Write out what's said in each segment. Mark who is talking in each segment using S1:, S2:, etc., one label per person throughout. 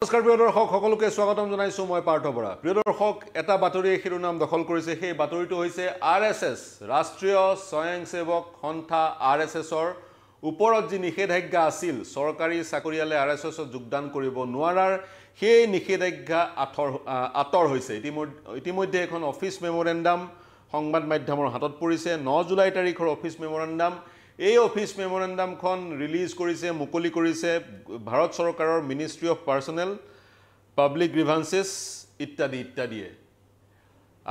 S1: নমস্কাৰ প্ৰিয় দৰ্শক সকলোকে স্বাগতম জনাইছোঁ মই পাৰ্থ বৰা প্ৰিয় দৰ্শক এটা বাতৰিয়ে শিৰোনাম দখল কৰিছে সেই বাতৰিটো হৈছে আৰ এছ এছ ৰাষ্ট্ৰীয় স্বয়ংসেৱক সন্থা আৰ এছ এছৰ ওপৰত যি নিষেধাজ্ঞা আছিল চৰকাৰী চাকৰিয়ালে আৰ এছ এছত যোগদান কৰিব নোৱাৰাৰ সেই নিষেধাজ্ঞা আঁতৰ আঁতৰ হৈছে ইতিমধ্যে ইতিমধ্যে এখন অফিচ মেমৰেণ্ডাম সংবাদ মাধ্যমৰ হাতত পৰিছে ন জুলাই তাৰিখৰ অফিচ মেমৰেণ্ডাম এই অফিচ মেমৰেণ্ডামখন ৰিলিজ কৰিছে মুকলি কৰিছে ভাৰত চৰকাৰৰ ministry of personnel public grievances ইত্যাদি ইত্যাদিয়ে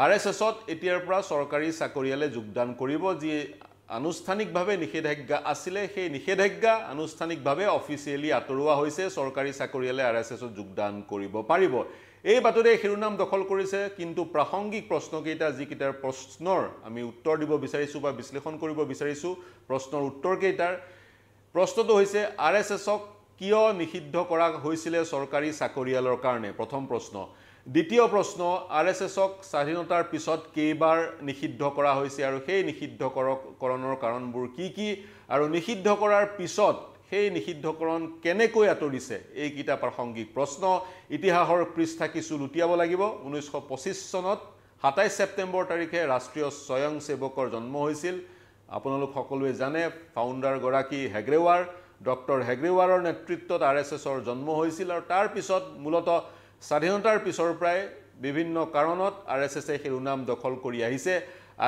S1: আৰ এছ এছত এতিয়াৰ পৰা চৰকাৰী চাকৰিয়ালে যোগদান কৰিব যি আনুষ্ঠানিকভাৱে নিষেধাজ্ঞা আছিলে সেই নিষেধাজ্ঞা আনুষ্ঠানিকভাৱে অফিচিয়েলি আঁতৰোৱা হৈছে চৰকাৰী চাকৰিয়ালে আৰ এছ এছত যোগদান কৰিব পাৰিব এই বাতৰিয়ে শিৰোনাম দখল কৰিছে কিন্তু প্ৰাসংগিক প্ৰশ্নকেইটা যিকেইটাৰ প্ৰশ্নৰ আমি উত্তৰ দিব বিচাৰিছোঁ বা বিশ্লেষণ কৰিব বিচাৰিছোঁ প্ৰশ্নৰ উত্তৰকেইটাৰ প্ৰশ্নটো হৈছে আৰ এছ এছক কিয় নিষিদ্ধ কৰা হৈছিলে চৰকাৰী চাকৰিয়ালৰ কাৰণে প্ৰথম প্ৰশ্ন দ্বিতীয় প্ৰশ্ন আৰ এছ এছক স্বাধীনতাৰ পিছত কেইবাৰ নিষিদ্ধ কৰা হৈছে আৰু সেই নিষিদ্ধ কৰক কাৰণবোৰ কি কি আৰু নিষিদ্ধ কৰাৰ পিছত সেই নিষিদ্ধকৰণ কেনেকৈ আঁতৰিছে এই কিতাপ প্ৰাসংগিক প্ৰশ্ন ইতিহাসৰ পৃষ্ঠা কিছু লুটিয়াব লাগিব ঊনৈছশ পঁচিছ চনত সাতাইছ ছেপ্টেম্বৰ তাৰিখে ৰাষ্ট্ৰীয় স্বয়ংসেৱকৰ জন্ম হৈছিল আপোনালোক সকলোৱে জানে ফাউণ্ডাৰগৰাকী হেগ্ৰেৱাৰ ডক্টৰ হেগ্ৰেৱাৰৰ নেতৃত্বত আৰ এছ এছৰ জন্ম হৈছিল আৰু তাৰ পিছত মূলতঃ স্বাধীনতাৰ পিছৰ পৰাই বিভিন্ন কাৰণত আৰ এছ এছে শিৰোনাম দখল কৰি আহিছে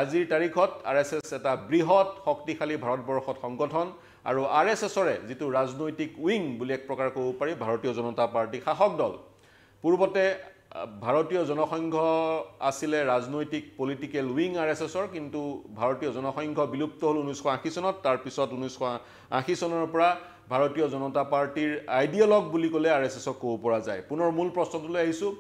S1: আজিৰ তাৰিখত আৰ এছ এছ এটা বৃহৎ শক্তিশালী ভাৰতবৰ্ষত সংগঠন আৰু আৰ এছ এছৰে যিটো ৰাজনৈতিক উইং বুলি এক প্ৰকাৰ ক'ব পাৰি ভাৰতীয় জনতা পাৰ্টী শাসক দল পূৰ্বতে ভাৰতীয় জনসংঘ আছিলে ৰাজনৈতিক পলিটিকেল উইং আৰ এছ এছৰ কিন্তু ভাৰতীয় জনসংঘ বিলুপ্ত হ'ল ঊনৈছশ আশী চনত তাৰপিছত ঊনৈছশ আশী চনৰ পৰা ভাৰতীয় জনতা পাৰ্টীৰ আইডিয়লগ বুলি ক'লে আৰ এছ এছক ক'ব পৰা যায় পুনৰ মূল প্ৰশ্নটোলৈ আহিছোঁ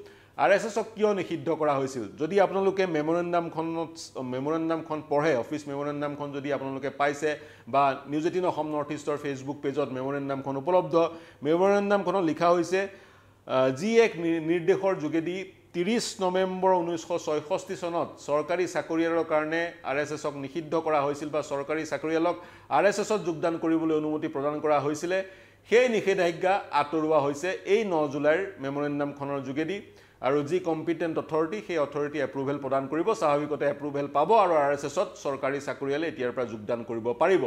S1: আৰ এছ এছক কিয় নিষিদ্ধ কৰা হৈছিল যদি আপোনালোকে মেমৰেণ্ডামখনত মেমৰেণ্ডামখন পঢ়ে অফিচ মেমৰেণ্ডামখন যদি আপোনালোকে পাইছে বা নিউজ এইটিন অসম নৰ্থ ইষ্টৰ ফেচবুক পেজত মেমৰেণ্ডামখন উপলব্ধ মেমৰেণ্ডামখনত লিখা হৈছে যি এক নিৰ্দেশৰ যোগেদি ত্ৰিছ নৱেম্বৰ ঊনৈছশ ছয়ষষ্ঠি চনত চৰকাৰী চাকৰিয়ালৰ কাৰণে আৰ এছ এছক নিষিদ্ধ কৰা হৈছিল বা চৰকাৰী চাকৰিয়ালক আৰ এছ এছত যোগদান কৰিবলৈ অনুমতি প্ৰদান কৰা হৈছিলে সেই নিষেধাজ্ঞা আঁতৰোৱা হৈছে এই ন জুলাইৰ মেমৰেণ্ডামখনৰ যোগেদি আৰু যি কম্পিটেণ্ট অথৰিটি সেই অথৰিটি এপ্ৰুভেল প্ৰদান কৰিব স্বাভাৱিকতে এপ্ৰুভেল পাব আৰু আৰ এছ এছত চৰকাৰী চাকৰিয়ালে এতিয়াৰ পৰা যোগদান কৰিব পাৰিব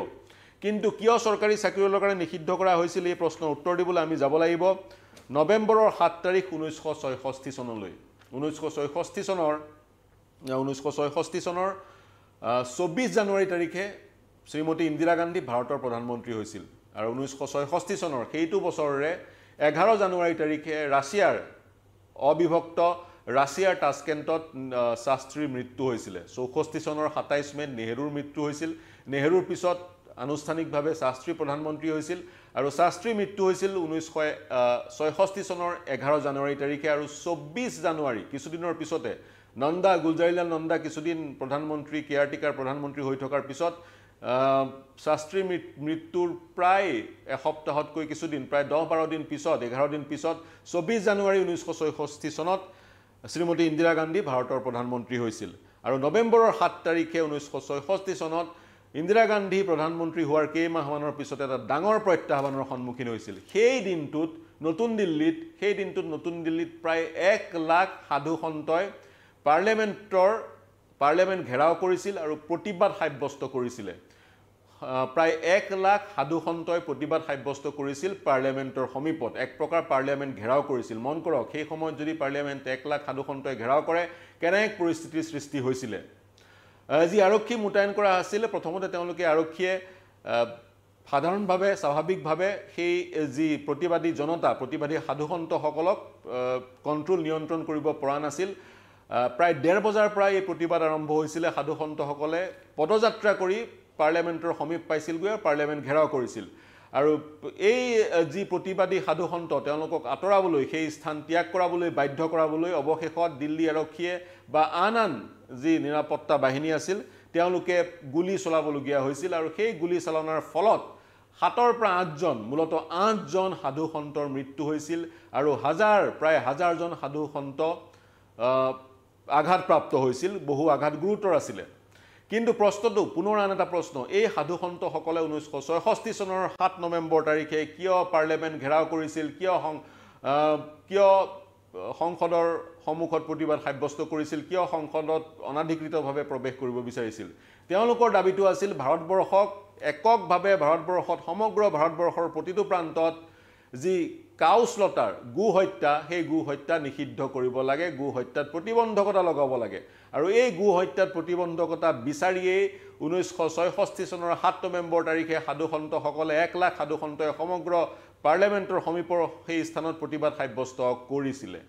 S1: কিন্তু কিয় চৰকাৰী চাকৰিয়ালৰ কাৰণে নিষিদ্ধ কৰা হৈছিল এই প্ৰশ্নৰ উত্তৰ দিবলৈ আমি যাব লাগিব নৱেম্বৰৰ সাত তাৰিখ ঊনৈছশ ছয়ষষ্ঠি চনলৈ ঊনৈছশ ছয়ষষ্ঠি চনৰ ঊনৈছশ ছয়ষষ্ঠি চনৰ চৌব্বিছ জানুৱাৰী তাৰিখে শ্ৰীমতী ইন্দিৰা গান্ধী ভাৰতৰ প্ৰধানমন্ত্ৰী হৈছিল আৰু ঊনৈছশ ছয়ষষ্ঠি চনৰ সেইটো বছৰৰে এঘাৰ জানুৱাৰী তাৰিখে ৰাছিয়াৰ অবিভক্ত ৰাছিয়াৰ টাস্কেণ্টত শাস্ত্ৰীৰ মৃত্যু হৈছিলে চৌষষ্ঠি চনৰ সাতাইছ মে'ত নেহৰুৰ মৃত্যু হৈছিল নেহৰুৰ পিছত আনুষ্ঠানিকভাৱে শাস্ত্ৰী প্ৰধানমন্ত্ৰী হৈছিল আৰু শাস্ত্ৰীৰ মৃত্যু হৈছিল ঊনৈছশ ছয়ষষ্ঠি চনৰ এঘাৰ জানুৱাৰী তাৰিখে আৰু চৌব্বিছ জানুৱাৰী কিছুদিনৰ পিছতে নন্দা গুলজাৰিলাল নন্দা কিছুদিন প্ৰধানমন্ত্ৰী কেয়াৰটেকাৰ প্ৰধানমন্ত্ৰী হৈ থকাৰ পিছত শাস্ত্ৰী মৃত্যুৰ প্ৰায় এসপ্তাহতকৈ কিছুদিন প্ৰায় দহ বাৰ দিন পিছত এঘাৰ দিন পিছত চৌব্বিছ জানুৱাৰী ঊনৈছশ ছয়ষষ্ঠি চনত শ্ৰীমতী ইন্দিৰা গান্ধী ভাৰতৰ প্ৰধানমন্ত্ৰী হৈছিল আৰু নৱেম্বৰৰ সাত তাৰিখে ঊনৈছশ ছয়ষষ্ঠি চনত ইন্দিৰা গান্ধী প্ৰধানমন্ত্ৰী হোৱাৰ কেইমাহমানৰ পিছত এটা ডাঙৰ প্ৰত্যাহ্বানৰ সন্মুখীন হৈছিল সেই দিনটোত নতুন দিল্লীত সেই দিনটোত নতুন দিল্লীত প্ৰায় এক লাখ সাধু সন্তই পাৰ্লিয়ামেণ্টৰ পাৰ্লিয়ামেণ্ট ঘেৰাও কৰিছিল আৰু প্ৰতিবাদ সাব্যস্ত কৰিছিলে প্ৰায় এক লাখ সাধুসন্তই প্ৰতিবাদ সাব্যস্ত কৰিছিল পাৰ্লিয়ামেণ্টৰ সমীপত এক প্ৰকাৰ পাৰ্লিয়ামেণ্ট ঘেৰাও কৰিছিল মন কৰক সেই সময়ত যদি পাৰ্লিয়ামেণ্ট এক লাখ সাধুসন্তই ঘেৰাও কৰে কেনে এক পৰিস্থিতিৰ সৃষ্টি হৈছিলে যি আৰক্ষী মোতায়েন কৰা আছিলে প্ৰথমতে তেওঁলোকে আৰক্ষীয়ে সাধাৰণভাৱে স্বাভাৱিকভাৱে সেই যি প্ৰতিবাদী জনতা প্ৰতিবাদী সাধুসন্তসকলক কণ্ট্ৰল নিয়ন্ত্ৰণ কৰিব পৰা নাছিল প্ৰায় ডেৰ বজাৰ পৰাই এই প্ৰতিবাদ আৰম্ভ হৈছিলে সাধুসন্তসকলে পদযাত্ৰা কৰি পাৰ্লিয়ামেণ্টৰ সমীপ পাইছিলগৈ আৰু পাৰ্লিয়ামেণ্ট ঘেৰাও কৰিছিল আৰু এই যি প্ৰতিবাদী সাধুসন্ত তেওঁলোকক আঁতৰাবলৈ সেই স্থান ত্যাগ কৰাবলৈ বাধ্য কৰাবলৈ অৱশেষত দিল্লী আৰক্ষীয়ে বা আন আন যি নিৰাপত্তা বাহিনী আছিল তেওঁলোকে গুলী চলাবলগীয়া হৈছিল আৰু সেই গুলী চালনাৰ ফলত সাতৰ পৰা আঠজন মূলতঃ আঠজন সাধুসন্তৰ মৃত্যু হৈছিল আৰু হাজাৰ প্ৰায় হাজাৰজন সাধুসন্ত আঘাতপ্ৰাপ্ত হৈছিল বহু আঘাত গুৰুতৰ আছিলে কিন্তু প্ৰশ্নটো পুনৰ আন এটা প্ৰশ্ন এই সাধুসন্তসকলে ঊনৈছশ ছয়ষষ্ঠি চনৰ সাত নৱেম্বৰ তাৰিখে কিয় পাৰ্লিয়ামেণ্ট ঘেৰাও কৰিছিল কিয় সং কিয় সংসদৰ সন্মুখত প্ৰতিবাদ সাব্যস্ত কৰিছিল কিয় সংসদত অনাধিকৃতভাৱে প্ৰৱেশ কৰিব বিচাৰিছিল তেওঁলোকৰ দাবীটো আছিল ভাৰতবৰ্ষক এককভাৱে ভাৰতবৰ্ষত সমগ্ৰ ভাৰতবৰ্ষৰ প্ৰতিটো প্ৰান্তত যি কাউচলতাৰ গো হত্যা সেই গো হত্যা নিষিদ্ধ কৰিব লাগে গো হত্যাত প্ৰতিবন্ধকতা লগাব লাগে আৰু এই গো হত্যাত প্ৰতিবন্ধকতা বিচাৰিয়েই ঊনৈছশ ছয়ষষ্ঠি চনৰ সাত নৱেম্বৰ তাৰিখে সাধুসন্তসকলে এক লাখ সাধুসন্তই সমগ্ৰ পাৰ্লিয়ামেণ্টৰ সমীপৰ সেই স্থানত প্ৰতিবাদ সাব্যস্ত কৰিছিলে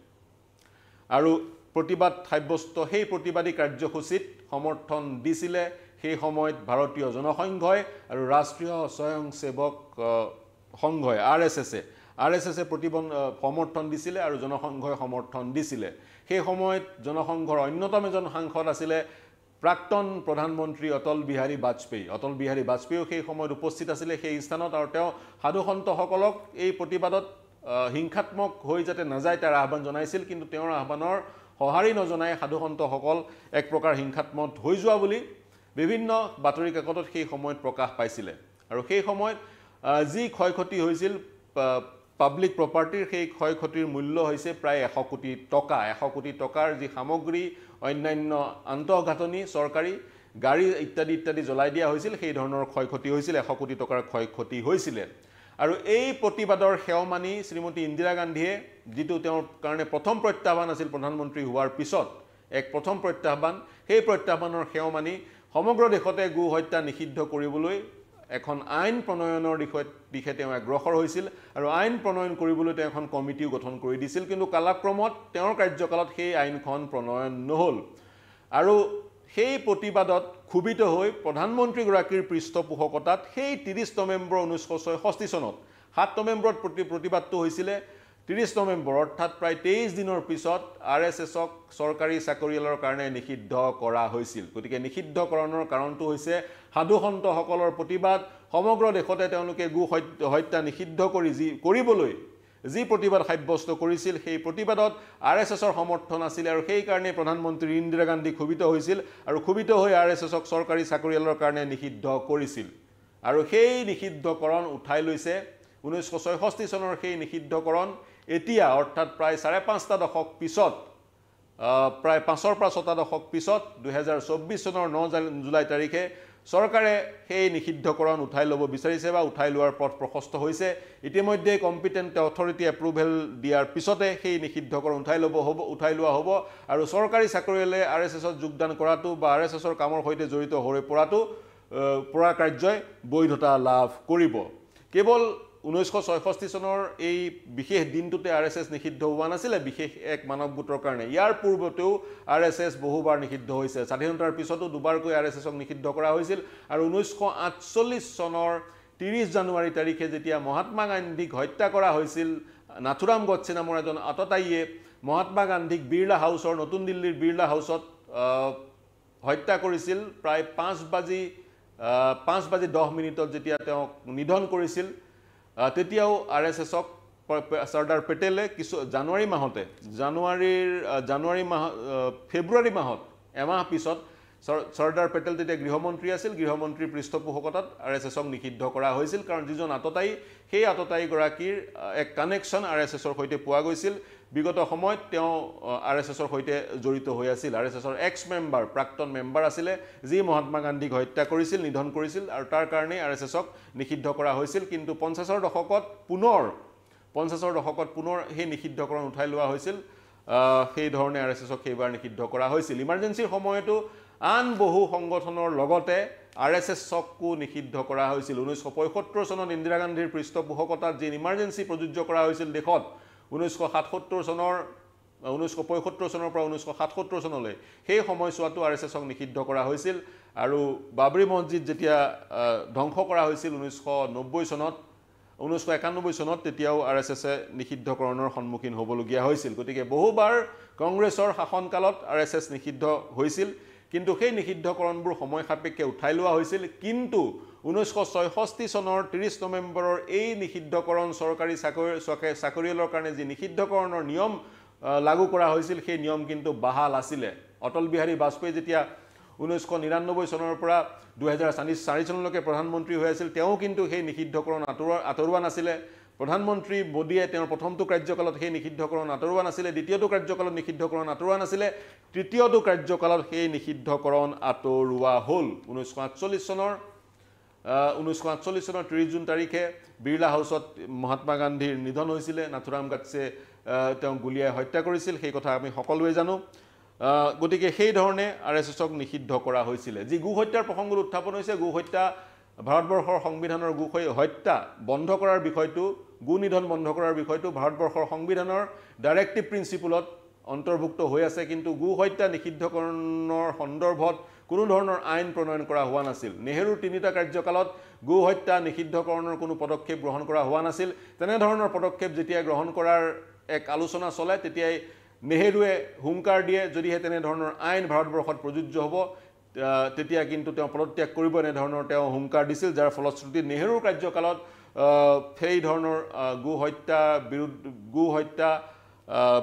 S1: আৰু প্ৰতিবাদ সাব্যস্ত সেই প্ৰতিবাদী কাৰ্যসূচীত সমৰ্থন দিছিলে সেই সময়ত ভাৰতীয় জনসংঘই আৰু ৰাষ্ট্ৰীয় স্বয়ংসেৱক সংঘই আৰ এছ এছে আৰ এছ এছে প্ৰতিবন্ধ সমৰ্থন দিছিলে আৰু জনসংঘই সমৰ্থন দিছিলে সেই সময়ত জনসংঘৰ অন্যতম এজন সাংসদ আছিলে প্ৰাক্তন প্ৰধানমন্ত্ৰী অটল বিহাৰী বাজপেয়ী অটল বিহাৰী বাজপেয়ীও সেই সময়ত উপস্থিত আছিলে সেই স্থানত আৰু তেওঁ সাধুসন্তসকলক এই প্ৰতিবাদত হিংসাত্মক হৈ যাতে নাযায় তাৰ আহ্বান জনাইছিল কিন্তু তেওঁৰ আহ্বানৰ সঁহাৰি নজনাই সাধুসন্তসকল এক প্ৰকাৰ হিংসাত্মক হৈ যোৱা বুলি বিভিন্ন বাতৰি কাকতত সেই সময়ত প্ৰকাশ পাইছিলে আৰু সেই সময়ত যি ক্ষয় ক্ষতি হৈছিল পাব্লিক প্ৰপাৰ্টিৰ সেই ক্ষয় ক্ষতিৰ মূল্য হৈছে প্ৰায় এশ কোটি টকা এশ কোটি টকাৰ যি সামগ্ৰী অন্যান্য আন্তঃগাঁথনি চৰকাৰী গাড়ী ইত্যাদি ইত্যাদি জ্বলাই দিয়া হৈছিল সেই ধৰণৰ ক্ষয় ক্ষতি হৈছিল এশ কোটি টকাৰ ক্ষয় ক্ষতি হৈছিলে আৰু এই প্ৰতিবাদৰ সেৱ মানি শ্ৰীমতী ইন্দিৰা গান্ধীয়ে যিটো তেওঁৰ কাৰণে প্ৰথম প্ৰত্যাহ্বান আছিল প্ৰধানমন্ত্ৰী হোৱাৰ পিছত এক প্ৰথম প্ৰত্যাহ্বান সেই প্ৰত্যাহ্বানৰ সেৱ মানি সমগ্ৰ দেশতে গো হত্যা নিষিদ্ধ কৰিবলৈ এখন আইন প্ৰণয়নৰ দিশত দিশে তেওঁ অগ্ৰসৰ হৈছিল আৰু আইন প্ৰণয়ন কৰিবলৈ তেওঁ এখন কমিটিও গঠন কৰি দিছিল কিন্তু কালাক্ৰমত তেওঁৰ কাৰ্যকালত সেই আইনখন প্ৰণয়ন নহ'ল আৰু সেই প্ৰতিবাদত ক্ষোভিত হৈ প্ৰধানমন্ত্ৰীগৰাকীৰ পৃষ্ঠপোষকতাত সেই ত্ৰিছ নৱেম্বৰ ঊনৈছশ ছয়ষষ্ঠি চনত সাত নৱেম্বৰত প্ৰতি প্ৰতিবাদটো হৈছিলে ত্ৰিছ নৱেম্বৰ অৰ্থাৎ প্ৰায় তেইছ দিনৰ পিছত আৰ এছ এছক চৰকাৰী চাকৰিয়ালৰ কাৰণে নিষিদ্ধ কৰা হৈছিল গতিকে নিষিদ্ধকৰণৰ কাৰণটো হৈছে সাধুসন্তসকলৰ প্ৰতিবাদ সমগ্ৰ দেশতে তেওঁলোকে গু হত্যা নিষিদ্ধ কৰি যি কৰিবলৈ যি প্ৰতিবাদ সাব্যস্ত কৰিছিল সেই প্ৰতিবাদত আৰ এছ এছৰ সমৰ্থন আছিলে আৰু সেইকাৰণেই প্ৰধানমন্ত্ৰী ইন্দিৰা গান্ধী ক্ষোভিত হৈছিল আৰু ক্ষোভিত হৈ আৰ এছ এছক চৰকাৰী চাকৰিয়ালৰ কাৰণে নিষিদ্ধ কৰিছিল আৰু সেই নিষিদ্ধকৰণ উঠাই লৈছে ঊনৈছশ ছয়ষষ্ঠি চনৰ সেই নিষিদ্ধকৰণ এতিয়া অৰ্থাৎ প্ৰায় চাৰে পাঁচটা দশক পিছত প্ৰায় পাঁচৰ পৰা ছটা দশক পিছত দুহেজাৰ চৌব্বিছ চনৰ ন জুলাই তাৰিখে চৰকাৰে সেই নিষিদ্ধকৰণ উঠাই ল'ব বিচাৰিছে বা উঠাই লোৱাৰ পথ প্ৰশস্ত হৈছে ইতিমধ্যে কম্পিটেণ্ট অথৰিটি এপ্ৰুভেল দিয়াৰ পিছতে সেই নিষিদ্ধকৰণ উঠাই ল'ব হ'ব উঠাই লোৱা হ'ব আৰু চৰকাৰী চাকৰিয়ালে আৰ এছ এছত যোগদান কৰাটো বা আৰ এছ এছৰ কামৰ সৈতে জড়িত হৈ পৰাটো পৰা কাৰ্যই বৈধতা লাভ কৰিব কেৱল ঊনৈছশ ছয়ষষ্ঠি চনৰ এই বিশেষ দিনটোতে আৰ এছ এছ নিষিদ্ধ হোৱা নাছিলে বিশেষ এক মানৱ গোটৰ কাৰণে ইয়াৰ পূৰ্বতেও আৰ এছ এছ বহুবাৰ নিষিদ্ধ হৈছে স্বাধীনতাৰ পিছতো দুবাৰকৈ আৰ এছ এছক নিষিদ্ধ কৰা হৈছিল আৰু ঊনৈছশ আঠচল্লিছ চনৰ ত্ৰিছ জানুৱাৰী তাৰিখে যেতিয়া মহাত্মা গান্ধীক হত্যা কৰা হৈছিল নাথুৰাম গডছে নামৰ এজন আততায়ীয়ে মহাত্মা গান্ধীক বিৰলা হাউচৰ নতুন দিল্লীৰ বিৰলা হাউচত হত্যা কৰিছিল প্ৰায় পাঁচ বাজি পাঁচ বাজি দহ মিনিটত যেতিয়া তেওঁক নিধন কৰিছিল তেতিয়াও আৰ এছ এসক চৰ্দাৰ পেটেলে কিছু জানুৱাৰী মাহতে জানুৱাৰীৰ জানুৱাৰী মাহ ফেব্ৰুৱাৰী মাহত এমাহ পিছত চৰ্দাৰ পেটেল তেতিয়া গৃহমন্ত্ৰী আছিল গৃহমন্ত্ৰীৰ পৃষ্ঠপোষকতাত আৰ এছ এছক নিষিদ্ধ কৰা হৈছিল কাৰণ যিজন যতাই সেই আততায়ীগীৰ এক কানেকশ্যন আৰ এছ এছৰ সৈতে পোৱা গৈছিল বিগত সময়ত তেওঁ আৰ এছ এছৰ সৈতে জড়িত হৈ আছিল আৰ এছ এছৰ এক্স মেম্বাৰ প্ৰাক্তন মেম্বাৰ আছিলে যি মহাত্মা গান্ধীক হত্যা কৰিছিল নিধন কৰিছিল আৰু তাৰ কাৰণেই আৰ এছ এছক নিষিদ্ধ কৰা হৈছিল কিন্তু পঞ্চাছৰ দশকত পুনৰ পঞ্চাছৰ দশকত পুনৰ সেই নিষিদ্ধকৰণ উঠাই লোৱা হৈছিল সেইধৰণে আৰ এছ এছক সেইবাৰ নিষিদ্ধ কৰা হৈছিল ইমাৰ্জেঞ্চিৰ সময়তো আন বহু সংগঠনৰ লগতে আৰ এছ এছ চককো নিষিদ্ধ কৰা হৈছিল ঊনৈছশ পঁয়সত্তৰ চনত ইন্দিৰা গান্ধীৰ পৃষ্ঠপোষকতাত যি ইমাৰ্জেঞ্চি প্ৰযোজ্য কৰা হৈছিল দেশত ঊনৈছশ চনৰ ঊনৈছশ পঁয়সত্তৰ চনৰ পৰা ঊনৈছশ সাতসত্তৰ চনলৈ সেই সময়ছোৱাতো আৰ এছ এছক নিষিদ্ধ কৰা হৈছিল আৰু বাবৰি মছজিদ যেতিয়া ধ্বংস কৰা হৈছিল ঊনৈছশ নব্বৈ চনত ঊনৈছশ একানব্বৈ চনত তেতিয়াও আৰ এছ এছে নিষিদ্ধকৰণৰ সন্মুখীন হ'বলগীয়া হৈছিল গতিকে বহুবাৰ কংগ্ৰেছৰ শাসনকালত আৰ এছ এছ নিষিদ্ধ হৈছিল কিন্তু সেই নিষিদ্ধকৰণবোৰ সময় সাপেক্ষে উঠাই লোৱা হৈছিল কিন্তু ঊনৈছশ ছয়ষষ্ঠি চনৰ ত্ৰিছ নৱেম্বৰৰ এই নিষিদ্ধকৰণ চৰকাৰী চাকৰি চাকৰিয়ালৰ কাৰণে যি নিষিদ্ধকৰণৰ নিয়ম লাগু কৰা হৈছিল সেই নিয়ম কিন্তু বাহাল আছিলে অটল বিহাৰী বাজপেয়ী যেতিয়া ঊনৈছশ নিৰান্নব্বৈ চনৰ পৰা দুহেজাৰ চাৰি চাৰি চনলৈকে প্ৰধানমন্ত্ৰী হৈ আছিল তেওঁ কিন্তু সেই নিষিদ্ধকৰণ আঁতৰোৱা আঁতৰোৱা নাছিলে প্ৰধানমন্ত্ৰী মোদীয়ে তেওঁৰ প্ৰথমটো কাৰ্যকালত সেই নিষিদ্ধকৰণ আঁতৰোৱা নাছিলে দ্বিতীয়টো কাৰ্যকালত নিষিদ্ধকৰণ আঁতৰোৱা নাছিলে তৃতীয়টো কাৰ্যকালত সেই নিষিদ্ধকৰণ আঁতৰোৱা হ'ল ঊনৈছশ আঠচল্লিছ চনৰ ঊনৈছশ আঠচল্লিছ চনৰ ত্ৰিছ জুন তাৰিখে বিৰলা হাউছত মহাত্মা গান্ধীৰ নিধন হৈছিলে নাথুৰাম গাডছে তেওঁক গুলীয়াই হত্যা কৰিছিল সেই কথা আমি সকলোৱে জানো গতিকে সেইধৰণে আৰ এছ এছক নিষিদ্ধ কৰা হৈছিলে যি গো হত্যাৰ প্ৰসংগত উত্থাপন হৈছে গো হত্যা ভাৰতবৰ্ষৰ সংবিধানৰ গো হত্যা বন্ধ কৰাৰ বিষয়টো গো নিধন বন্ধ কৰাৰ বিষয়টো ভাৰতবৰ্ষৰ সংবিধানৰ ডাইৰেক্টিভ প্ৰিন্সিপুলত অন্তৰ্ভুক্ত হৈ আছে কিন্তু গো হত্যা নিষিদ্ধকৰণৰ সন্দৰ্ভত কোনো ধৰণৰ আইন প্ৰণয়ন কৰা হোৱা নাছিল নেহেৰুৰ তিনিটা কাৰ্যকালত গো হত্যা নিষিদ্ধকৰণৰ কোনো পদক্ষেপ গ্ৰহণ কৰা হোৱা নাছিল তেনেধৰণৰ পদক্ষেপ যেতিয়া গ্ৰহণ কৰাৰ এক আলোচনা চলে তেতিয়াই নেহেৰুৱে হুংকাৰ দিয়ে যদিহে তেনেধৰণৰ আইন ভাৰতবৰ্ষত প্ৰযোজ্য হ'ব তেতিয়া কিন্তু তেওঁ পদত্যাগ কৰিব এনেধৰণৰ তেওঁ হুংকাৰ দিছিল যাৰ ফলশ্ৰুতি নেহেৰুৰ কাৰ্যকালত সেই ধৰণৰ গো হত্যা বিৰুদ্ধ গো হত্যা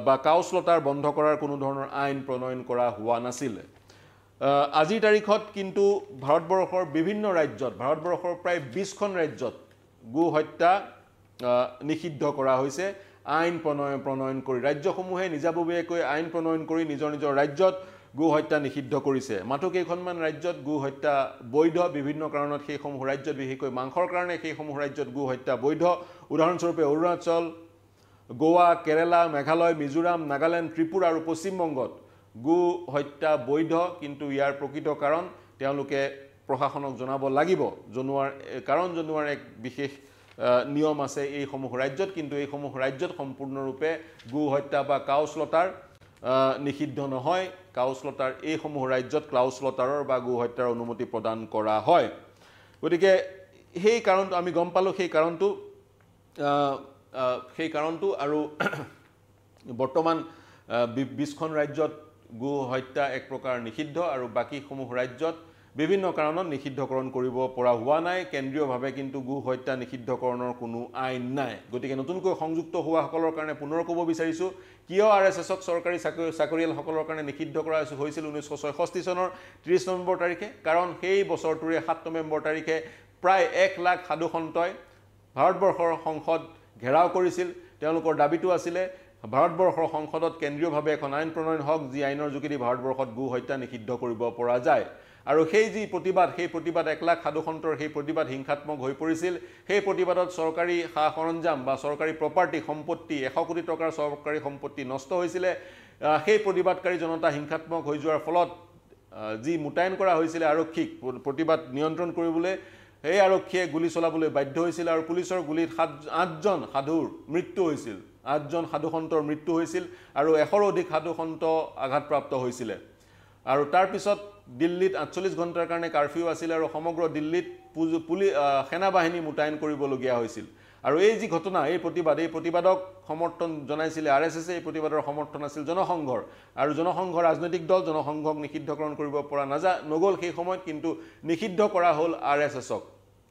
S1: বা কাউচলতাৰ বন্ধ কৰাৰ কোনো ধৰণৰ আইন প্ৰণয়ন কৰা হোৱা নাছিলে আজি তাৰিখত কিন্তু ভাৰতবৰ্ষৰ বিভিন্ন ৰাজ্যত ভাৰতবৰ্ষৰ প্ৰায় বিছখন ৰাজ্যত গো হত্যা নিষিদ্ধ কৰা হৈছে আইন প্ৰণয় প্ৰণয়ন কৰি ৰাজ্যসমূহে নিজাববীয়াকৈ আইন প্ৰণয়ন কৰি নিজৰ নিজৰ ৰাজ্যত গো হত্যা নিষিদ্ধ কৰিছে মাথো কেইখনমান ৰাজ্যত গো হত্যা বৈধ বিভিন্ন কাৰণত সেইসমূহ ৰাজ্যত বিশেষকৈ মাংসৰ কাৰণে সেইসমূহ ৰাজ্যত সমূহ গো হত্যা বৈধ উদাহৰণস্বৰূপে অৰুণাচল গোৱা কেৰেলা মেঘালয় মিজোৰাম নাগালেণ্ড ত্ৰিপুৰা আৰু পশ্চিমবংগত গো হত্যা বৈধ কিন্তু ইয়াৰ প্ৰকৃত কাৰণ তেওঁলোকে প্ৰশাসনক জনাব লাগিব জনোৱাৰ কাৰণ জনোৱাৰ এক বিশেষ নিয়ম আছে এইসমূহ ৰাজ্যত কিন্তু এইসমূহ ৰাজ্যত সম্পূৰ্ণৰূপে গো হত্যা বা কাউচলতাৰ নিষিদ্ধ নহয় কাউচলতাৰ এইসমূহ ৰাজ্যত ক্লাউচলতাৰৰ বা গো হত্যাৰ অনুমতি প্ৰদান কৰা হয় গতিকে সেই কাৰণটো আমি গম পালোঁ সেই কাৰণটো সেই কাৰণটো আৰু বৰ্তমান বিছখন ৰাজ্যত গো হত্যা এক প্ৰকাৰ নিষিদ্ধ আৰু বাকীসমূহ ৰাজ্যত বিভিন্ন কাৰণত নিষিদ্ধকৰণ কৰিব পৰা হোৱা নাই কেন্দ্ৰীয়ভাৱে কিন্তু গো হত্যা নিষিদ্ধকৰণৰ কোনো আইন নাই গতিকে নতুনকৈ সংযুক্ত হোৱাসকলৰ কাৰণে পুনৰ ক'ব বিচাৰিছোঁ কিয় আৰ এছ এছক চৰকাৰী চাকৰি চাকৰিয়ালসকলৰ কাৰণে নিষিদ্ধ কৰা হৈছিল ঊনৈছশ ছয়ষষ্ঠি চনৰ ত্ৰিছ নৱেম্বৰ তাৰিখে কাৰণ সেই বছৰটোৰে সাত নৱেম্বৰ তাৰিখে প্ৰায় এক লাখ সাধুসন্তই ভাৰতবৰ্ষৰ সংসদ ঘেৰাও কৰিছিল তেওঁলোকৰ দাবীটো আছিলে ভাৰতবৰ্ষৰ সংসদত কেন্দ্ৰীয়ভাৱে এখন আইন প্ৰণয়ন হওক যি আইনৰ যোগেদি ভাৰতবৰ্ষত গো হত্যা নিষিদ্ধ কৰিব পৰা যায় আৰু সেই যি প্ৰতিবাদ সেই প্ৰতিবাদ এক লাখ সাধুসন্তৰ সেই প্ৰতিবাদ হিংসাত্মক হৈ পৰিছিল সেই প্ৰতিবাদত চৰকাৰী সা সৰঞ্জাম বা চৰকাৰী প্ৰপাৰ্টি সম্পত্তি এশ কোটি টকাৰ চৰকাৰী সম্পত্তি নষ্ট হৈছিলে সেই প্ৰতিবাদকাৰী জনতা হিংসাত্মক হৈ যোৱাৰ ফলত যি মোতায়েন কৰা হৈছিলে আৰক্ষীক প্ৰতিবাদ নিয়ন্ত্ৰণ কৰিবলৈ সেই আৰক্ষীয়ে গুলী চলাবলৈ বাধ্য হৈছিল আৰু পুলিচৰ গুলীত সাত আঠজন সাধুৰ মৃত্যু হৈছিল আঠজন সাধুসন্তৰ মৃত্যু হৈছিল আৰু এশৰো অধিক সাধুসন্ত আঘাতপ্ৰাপ্ত হৈছিলে আৰু তাৰপিছত দিল্লীত আঠচল্লিছ ঘণ্টাৰ কাৰণে কাৰ্ফিউ আছিল আৰু সমগ্ৰ দিল্লীত পুলি সেনাবাহিনী মোতায়েন কৰিবলগীয়া হৈছিল আৰু এই যি ঘটনা এই প্ৰতিবাদ এই প্ৰতিবাদক সমৰ্থন জনাইছিলে আৰ এছ এছে এই প্ৰতিবাদৰ সমৰ্থন আছিল জনসংঘৰ আৰু জনসংঘৰ ৰাজনৈতিক দল জনসংঘক নিষিদ্ধকৰণ কৰিব পৰা নাযা নগ'ল সেই সময়ত কিন্তু নিষিদ্ধ কৰা হ'ল আৰ এছ এছক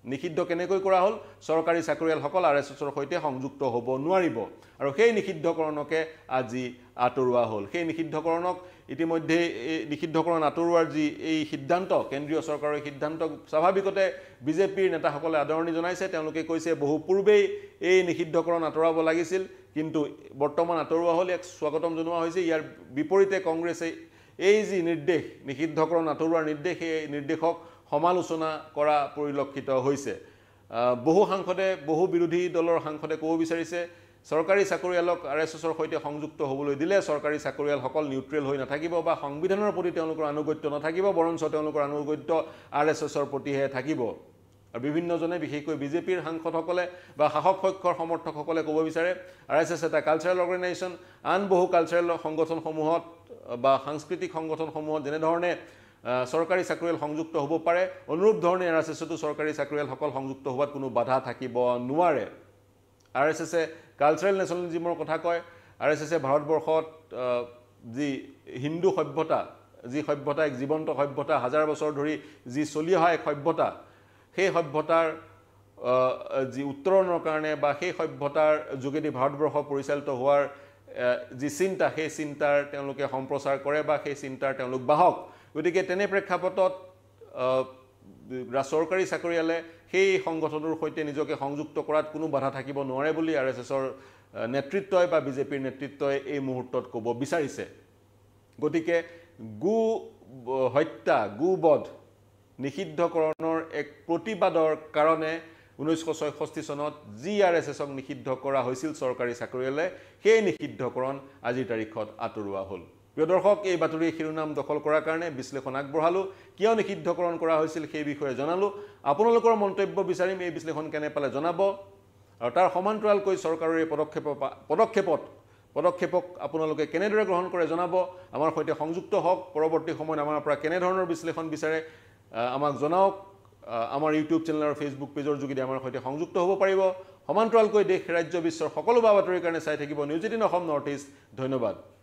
S1: নিষিদ্ধ কেনেকৈ কৰা হ'ল চৰকাৰী চাকৰিয়ালসকল আৰ এছ এছৰ সৈতে সংযুক্ত হ'ব নোৱাৰিব আৰু সেই নিষিদ্ধকৰণকে আজি আঁতৰোৱা হ'ল সেই নিষিদ্ধকৰণক ইতিমধ্যে এই নিষিদ্ধকৰণ আঁতৰোৱাৰ যি এই সিদ্ধান্ত কেন্দ্ৰীয় চৰকাৰৰ সিদ্ধান্ত স্বাভাৱিকতে বিজেপিৰ নেতাসকলে আদৰণি জনাইছে তেওঁলোকে কৈছে বহু পূৰ্বেই এই নিষিদ্ধকৰণ আঁতৰাব লাগিছিল কিন্তু বৰ্তমান আঁতৰোৱা হ'ল ইয়াক স্বাগতম জনোৱা হৈছে ইয়াৰ বিপৰীতে কংগ্ৰেছে এই যি নিৰ্দেশ নিষিদ্ধকৰণ আঁতৰোৱাৰ নিৰ্দেশ সেই নিৰ্দেশক সমালোচনা কৰা পৰিলক্ষিত হৈছে বহু সাংসদে বহু বিৰোধী দলৰ সাংসদে ক'ব বিচাৰিছে চৰকাৰী চাকৰিয়ালক আৰ এছ এছৰ সৈতে সংযুক্ত হ'বলৈ দিলে চৰকাৰী চাকৰিয়ালসকল নিউট্ৰেল হৈ নাথাকিব বা সংবিধানৰ প্ৰতি তেওঁলোকৰ আনুগত্য নাথাকিব বৰঞ্চ তেওঁলোকৰ আনুগত্য আৰ এছ এছৰ প্ৰতিহে থাকিব আৰু বিভিন্নজনে বিশেষকৈ বিজেপিৰ সাংসদসকলে বা শাসক পক্ষৰ সমৰ্থকসকলে ক'ব বিচাৰে আৰ এছ এছ এটা কালচাৰেল অৰ্গেনাইজেশ্যন আন বহু কালচাৰেল সংগঠনসমূহত বা সাংস্কৃতিক সংগঠনসমূহত যেনেধৰণে চৰকাৰী চাকৰিয়াল সংযুক্ত হ'ব পাৰে অনুৰূপ ধৰণে আৰ এছ এছতো চৰকাৰী চাকৰিয়ালসকল সংযুক্ত হোৱাত কোনো বাধা থাকিব নোৱাৰে আৰ এছ এছে কালচাৰেল নেশ্যনেলিজিমৰ কথা কয় আৰ এছ এছে ভাৰতবৰ্ষত যি হিন্দু সভ্যতা যি সভ্যতা এক জীৱন্ত সভ্যতা হাজাৰ বছৰ ধৰি যি চলি অহা এক সভ্যতা সেই সভ্যতাৰ যি উত্তৰণৰ কাৰণে বা সেই সভ্যতাৰ যোগেদি ভাৰতবৰ্ষ পৰিচালিত হোৱাৰ যি চিন্তা সেই চিন্তাৰ তেওঁলোকে সম্প্ৰচাৰ কৰে বা সেই চিন্তাৰ তেওঁলোক বাহক গতিকে তেনে প্ৰেক্ষাপটত চৰকাৰী চাকৰিয়ালে সেই সংগঠনটোৰ সৈতে নিজকে সংযুক্ত কৰাত কোনো বাধা থাকিব নোৱাৰে বুলি আৰ এছ এছৰ নেতৃত্বই বা বিজেপিৰ নেতৃত্বই এই মুহূৰ্তত ক'ব বিচাৰিছে গতিকে গু হত্যা বধ নিষিদ্ধকৰণৰ এক প্ৰতিবাদৰ কাৰণে ঊনৈছশ ছয়ষষ্ঠি চনত যি আৰ এছ এছক নিষিদ্ধ কৰা হৈছিল চৰকাৰী চাকৰিয়ালে সেই নিষিদ্ধকৰণ আজিৰ তাৰিখত আঁতৰোৱা হ'ল প্ৰিয় দৰ্শক এই বাতৰিৰ শিৰোনাম দখল কৰাৰ কাৰণে বিশ্লেষণ আগবঢ়ালোঁ কিয় নিষিদ্ধকৰণ কৰা হৈছিল সেই বিষয়ে জনালোঁ আপোনালোকৰ মন্তব্য বিচাৰিম এই বিশ্লেষণ কেনে পালে জনাব আৰু তাৰ সমান্তৰালকৈ চৰকাৰৰ এই পদক্ষেপ পদক্ষেপত পদক্ষেপক আপোনালোকে কেনেদৰে গ্ৰহণ কৰে জনাব আমাৰ সৈতে সংযুক্ত হওক পৰৱৰ্তী সময়ত আমাৰ পৰা কেনেধৰণৰ বিশ্লেষণ বিচাৰে আমাক জনাওক আমাৰ ইউটিউব চেনেল আৰু ফেচবুক পেজৰ যোগেদি আমাৰ সৈতে সংযুক্ত হ'ব পাৰিব সমান্তৰালকৈ দেশ ৰাজ্য বিশ্বৰ সকলো বা বাতৰিৰ কাৰণে চাই থাকিব news eighteen Assam north east ধন্যবাদ